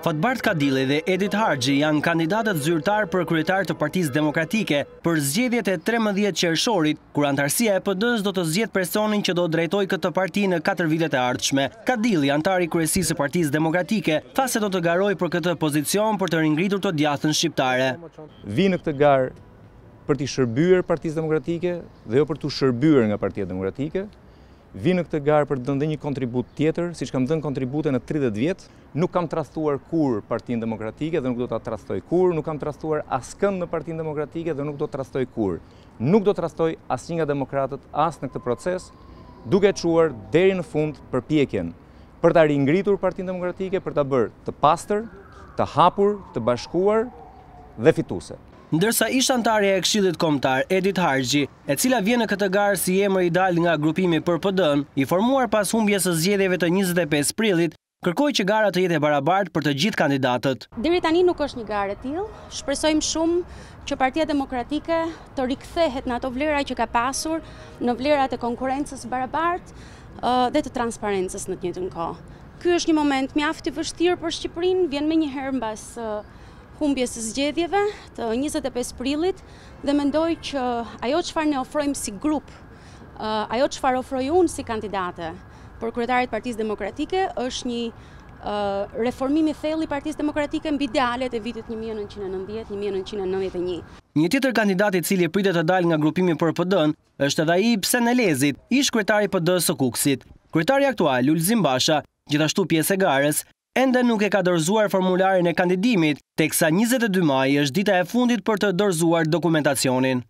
Fatbart Kadili dhe Edith Hargji janë kandidatët zyrtar për kryetar të partiz demokratike për zgjedhjet e 13 qërëshorit, kur antarësia e pëdës do të zgjedh personin që do drejtoj këtë parti në 4 videt e ardhshme. Kadili, antari kryesisë partiz demokratike, tha se do të garoj për këtë pozicion për të ringritur të djathën shqiptare. Vi në këtë garë për të shërbyrë partiz demokratike dhe jo për të shërbyrë nga partijet demokratike, vi në këtë garë për të dëndë një kontribut tjetër, si që kam dëndë kontribute në 30 vjetë, nuk kam trastuar kur partin demokratike dhe nuk do të trastoj kur, nuk kam trastuar askën në partin demokratike dhe nuk do të trastoj kur. Nuk do të trastoj as një nga demokratët as në këtë proces, duke quar deri në fund për pjekjen, për të arri ngritur partin demokratike, për të bërë të pastër, të hapur, të bashkuar dhe fituset ndërsa ishtë antarja e këshidit komtar Edit Hargji, e cila vjen në këtë garë si emër i dal nga grupimi për pëdën, i formuar pas humbjes e zgjedeve të 25 prilit, kërkoj që gara të jetë e barabart për të gjithë kandidatët. Diri tani nuk është një gare t'il, shpresojmë shumë që partia demokratike të rikthehet në ato vlera që ka pasur në vlera të konkurencës barabart dhe të transparencës në të një të ko. Ky është një moment mjafti vështirë për Shqiprin, vjen me një herë në basë humbjes së zgjedhjeve të 25 prillit dhe mendoj që ajo çfarë ne ofrojmë si grup, ajo çfarë ofrojë unë si kandidate për kretarit e Partisë Demokratike është një reformim i thellë i Partisë Demokratike mbi idealet e vitit 1990-1991. Një tjetër kandidat i cili pritet të dalë nga grupimi për PD-n është edhe i pse në Lezit, ish kryetari pd së Kuksit. Kryetari aktual Lulzim Basha, gjithashtu pjesë e garës, Enda nuk e ka dorëzuar formularin e kandidimit, teksa 22 maji është dita e fundit për të dorëzuar dokumentacionin.